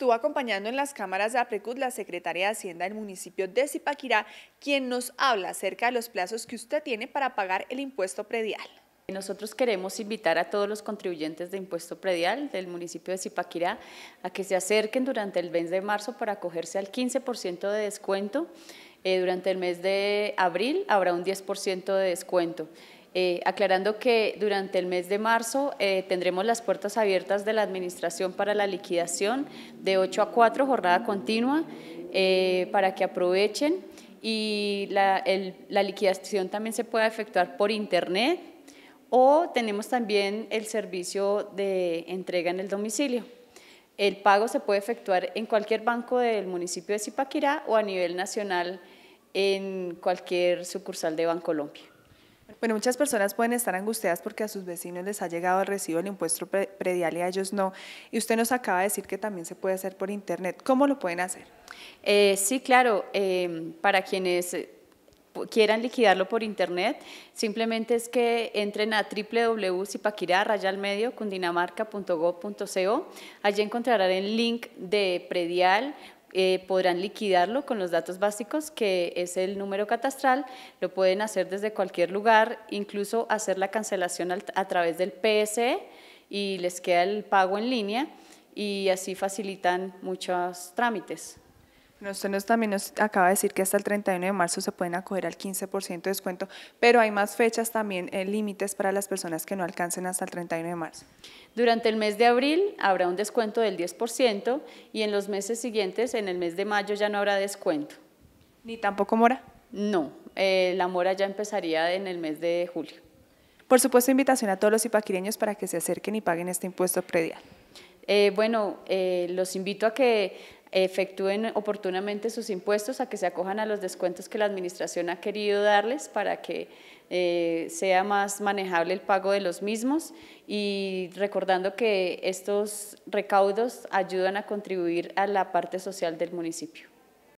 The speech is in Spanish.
estuvo acompañando en las cámaras de APRECUT la secretaria de Hacienda del municipio de Zipaquirá, quien nos habla acerca de los plazos que usted tiene para pagar el impuesto predial. Nosotros queremos invitar a todos los contribuyentes de impuesto predial del municipio de Zipaquirá a que se acerquen durante el mes de marzo para acogerse al 15% de descuento. Eh, durante el mes de abril habrá un 10% de descuento. Eh, aclarando que durante el mes de marzo eh, tendremos las puertas abiertas de la Administración para la liquidación de 8 a 4, jornada continua, eh, para que aprovechen y la, la liquidación también se pueda efectuar por Internet o tenemos también el servicio de entrega en el domicilio. El pago se puede efectuar en cualquier banco del municipio de Zipaquirá o a nivel nacional en cualquier sucursal de Bancolombia. Bueno, muchas personas pueden estar angustiadas porque a sus vecinos les ha llegado el recibo del impuesto predial y a ellos no. Y usted nos acaba de decir que también se puede hacer por Internet. ¿Cómo lo pueden hacer? Eh, sí, claro. Eh, para quienes eh, quieran liquidarlo por internet, simplemente es que entren a www.sipaquirá-cundinamarca.gov.co. Allí encontrarán el link de predial eh, podrán liquidarlo con los datos básicos, que es el número catastral, lo pueden hacer desde cualquier lugar, incluso hacer la cancelación a través del PSE y les queda el pago en línea y así facilitan muchos trámites. Nosotros también nos acaba de decir que hasta el 31 de marzo se pueden acoger al 15% de descuento, pero hay más fechas también, eh, límites para las personas que no alcancen hasta el 31 de marzo. Durante el mes de abril habrá un descuento del 10% y en los meses siguientes, en el mes de mayo ya no habrá descuento. ¿Ni tampoco mora? No, eh, la mora ya empezaría en el mes de julio. Por supuesto, invitación a todos los ipaquireños para que se acerquen y paguen este impuesto predial. Eh, bueno, los invito a que efectúen oportunamente sus impuestos, a que se acojan a los descuentos que la Administración ha querido darles para que eh, sea más manejable el pago de los mismos y recordando que estos recaudos ayudan a contribuir a la parte social del municipio.